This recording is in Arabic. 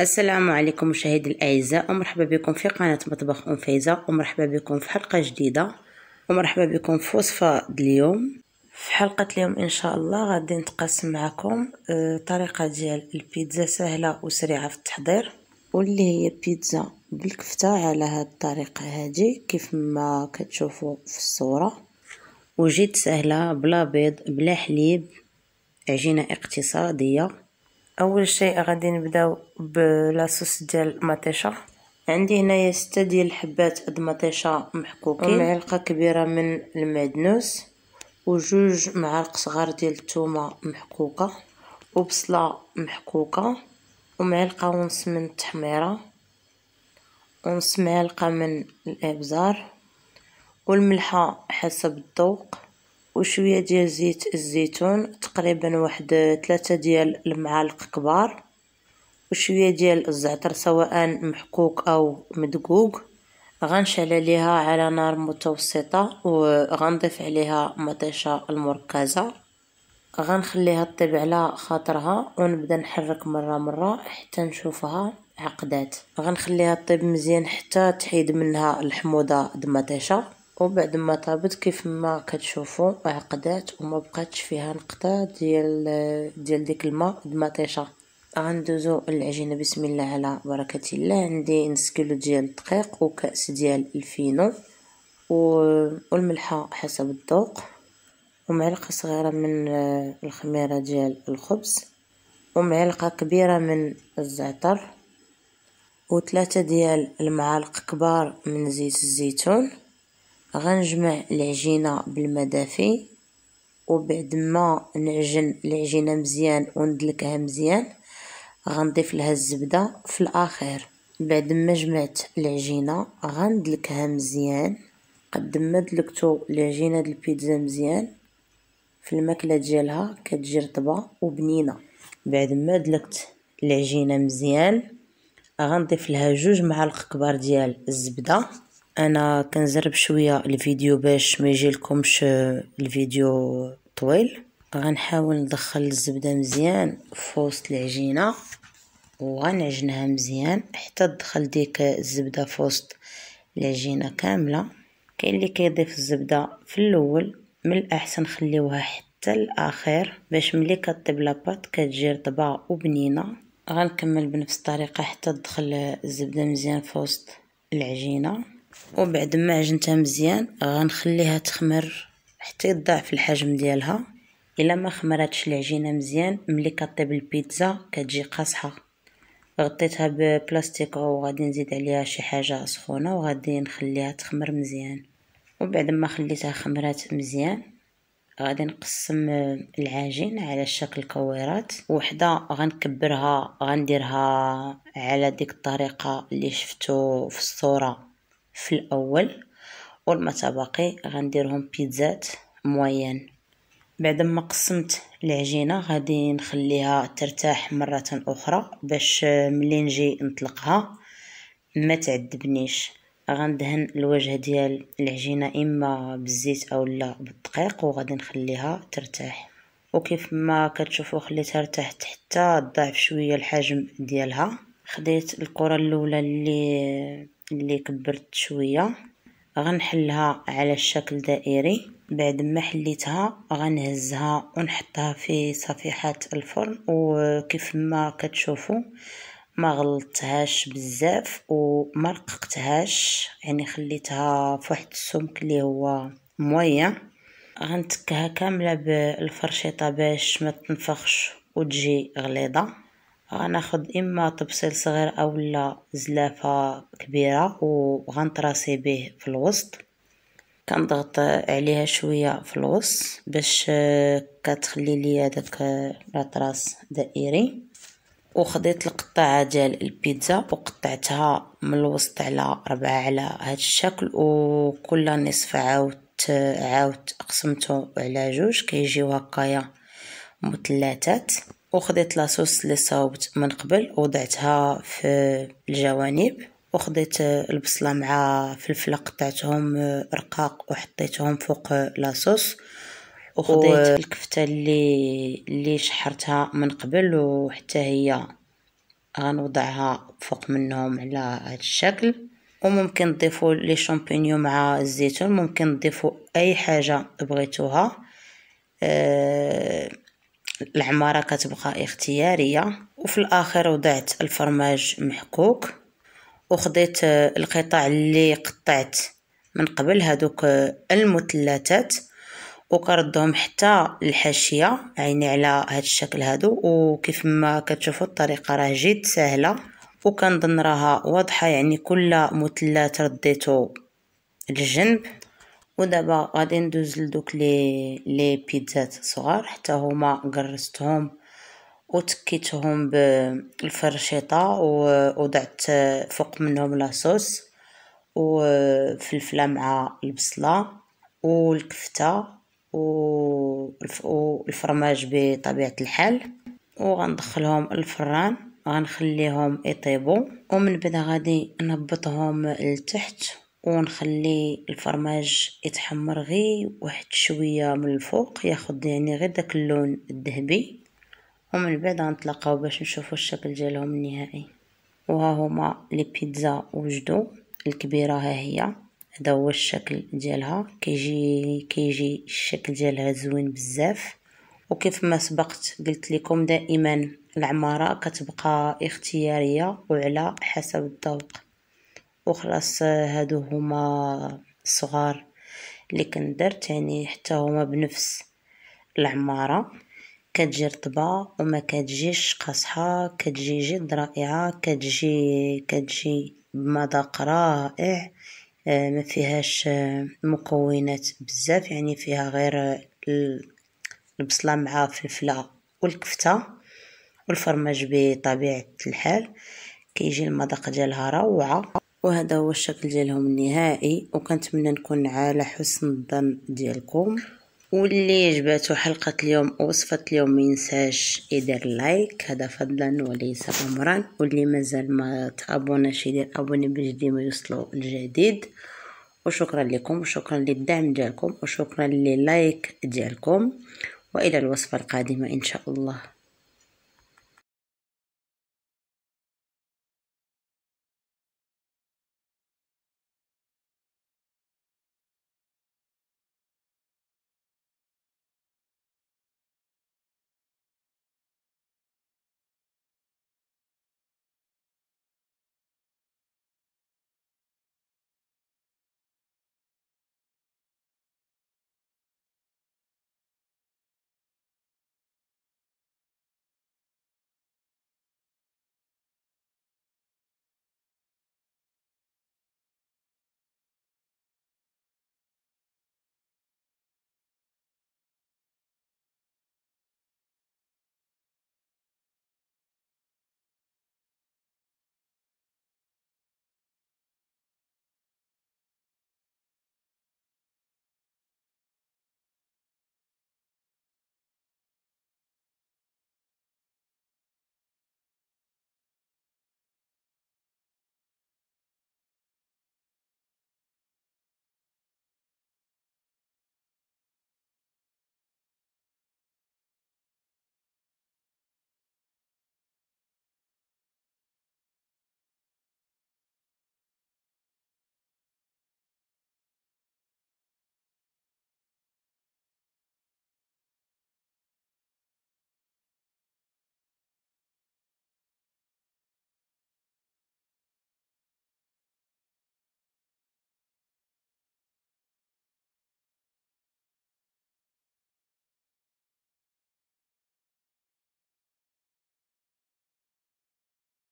السلام عليكم مشاهدي الاعزاء ومرحبا بكم في قناه مطبخ ام فايزه ومرحبا بكم في حلقه جديده ومرحبا بكم في وصفه اليوم في حلقه اليوم ان شاء الله غادي نتقاسم معكم آه، طريقه ديال البيتزا سهله وسريعه في التحضير واللي هي بيتزا بالكفته على هاد الطريقه هادي كيف ما كتشوفوا في الصوره وجد سهله بلا بيض بلا حليب عجينه اقتصاديه اول شيء غادي نبداو بلاصوص ديال مطيشه عندي هنايا ستة ديال الحبات د مطيشه محكوكين ومعلقه كبيره من المعدنوس وجوج معالق صغار ديال الثومه محكوكه وبصله محكوكه ومعلقه ونص من التحميره ونص معلقه من الابزار والملحه حسب الذوق وشويه ديال زيت الزيتون تقريبا واحد ثلاثة ديال المعالق كبار وشويه ديال الزعتر سواء محكوك او مدقوق غنشعل عليها على نار متوسطه وغنضيف عليها مطيشه المركزه غنخليها طيب على خاطرها ونبدا نحرك مره مره حتى نشوفها عقدات غنخليها طيب مزيان حتى تحيد منها الحموضه د المطيشه وبعد ما طابت كيف ما كتشوفوا عقدات وما بقاتش فيها نقطه ديال ديال ديك الماء المطيشه غندوزو العجينه بسم الله على بركه الله عندي نص كيلو ديال الدقيق وكاس ديال الفينو والملحه حسب الذوق ومعلقه صغيره من الخميره ديال الخبز ومعلقه كبيره من الزعتر وثلاثه ديال المعالق كبار من زيت الزيتون غنجمع العجينة بالماء دافي وبعد ما نعجن العجينة مزيان وندلكها مزيان غنضيف لها الزبدة في الاخير بعد ما جمعت العجينة غندلكها مزيان قد ما دلكتو العجينة ديال البيتزا مزيان فالماكلة ديالها كتجي رطبة وبنينة بعد ما دلكت العجينة مزيان غنضيف لها جوج معالق كبار ديال الزبدة انا كنزرب شويه الفيديو باش ما يجيلكمش آه، الفيديو طويل غنحاول ندخل الزبده مزيان فوسط العجينه وغنعجنها مزيان حتى تدخل ديك الزبده فوسط العجينه كامله كاين اللي كيضيف الزبده في الاول من الاحسن خليوها حتى الاخير باش ملي كطيب لاباط كتجي رطبه وبنينه غنكمل بنفس الطريقه حتى تدخل الزبده مزيان في وسط العجينه وبعد ما عجنتها مزيان غنخليها تخمر حتى يضاعف الحجم ديالها الا ما خمراتش العجينه مزيان ملي كطيب البيتزا كتجي قاصحه غطيتها ببلاستيك وغادي نزيد عليها شي حاجه سخونه وغادي نخليها تخمر مزيان وبعد ما خليتها خمرات مزيان غادي نقسم العجين على شكل كويرات وحده غنكبرها غنديرها على ديك الطريقه اللي شفتو في الصوره في الاول والمتى غنديرهم بيتزات موين بعد ما قسمت العجينه غادي نخليها ترتاح مره اخرى باش ملي نجي نطلقها ما تعذبنيش غندهن الوجه ديال العجينه اما بالزيت او لا بالدقيق وغادي نخليها ترتاح وكيف ما كتشوفوا خليتها ارتاحت حتى ضعف شويه الحجم ديالها خديت الكره الاولى اللي اللي كبرت شويه غنحلها على شكل دائري بعد ما حليتها غنهزها ونحطها في صفيحه الفرن وكيف ما كتشوفوا ما غلطتهاش بزاف وما رققتهاش يعني خليتها فواحد السمك اللي هو مويه غنتكها كامله بالفرشيطه باش ما تنفخش وتجي غليظه غناخد اما طبسيل صغير اولا زلافه كبيره وغنطراسي به في الوسط كنضغط عليها شويه في الوسط باش آه، كتخلي لي هذاك الاطراس آه، دائري وخديت القطاعه ديال البيتزا وقطعتها من الوسط على ربعة على هذا الشكل وكل نصف عاودت آه، عاودت قسمته على جوج كيجيو هكايا مثلثات وخذيت لاصوص اللي صاوبت من قبل وضعتها في الجوانب وخذيت البصله مع فلفله قطعتهم رقاق وحطيتهم فوق لاصوص وخذيت الكفته اللي اللي شحرتها من قبل وحتى هي غنوضعها فوق منهم على هذا الشكل وممكن تضيفوا لي شامبينيو مع الزيتون ممكن تضيفوا اي حاجه بغيتوها أه العمارة كتبقى اختيارية وفي الآخر وضعت الفرماج محكوك وخديت آه، القطع اللي قطعت من قبل هادوك آه، المثلثات وكردهم حتى الحاشية عيني على هاد الشكل هادو وكيف ما كتشوفوا الطريقة راه جد سهلة وكنظن راها واضحة يعني كل مثلث رديته للجنب ودابا غادي ندوز لدوك لي لي بيتزات صغار حتى هما قرستهم وتكيتهم بالفرشيطه ووضعت فوق منهم لاصوص وفلفله مع البصله والكفته والفرماج بطبيعه الحال وغندخلهم الفران غنخليهم يطيبوا ومن بعد غادي نهبطهم لتحت ونخلي الفرماج يتحمر غي واحد شويه من الفوق ياخد يعني غير داك اللون الذهبي ومن بعد غنتلاقاو باش نشوفوا الشكل ديالهم النهائي وها هما لي بيتزا وجدوا الكبيره ها هي هذا هو الشكل ديالها كيجي كيجي الشكل ديالها زوين بزاف وكيف ما سبقت قلت لكم دائما العماره كتبقى اختياريه وعلى حسب الذوق وخلاص هادو هما الصغار اللي كندرت يعني حتى هما بنفس العماره كتجي رطبه وما كتجيش قاصحه كتجي جد رائعه كتجي كتجي بمذاق رائع آه، ما فيهاش آه، مكونات بزاف يعني فيها غير البصله مع فلفله والكفته والفرماج بطبيعه الحال كيجي المذاق ديالها روعه وهذا هو الشكل ديالهم النهائي وكنتمنى نكون على حسن الظن ديالكم واللي عجباتو حلقة اليوم وصفة اليوم مينساش يدير لايك هذا فضلا وليس امرا واللي مازال ما تابوناش يدير ابوني باش ديما يوصلو الجديد وشكرا لكم وشكرا للدعم ديالكم وشكرا للايك ديالكم والى الوصفة القادمة ان شاء الله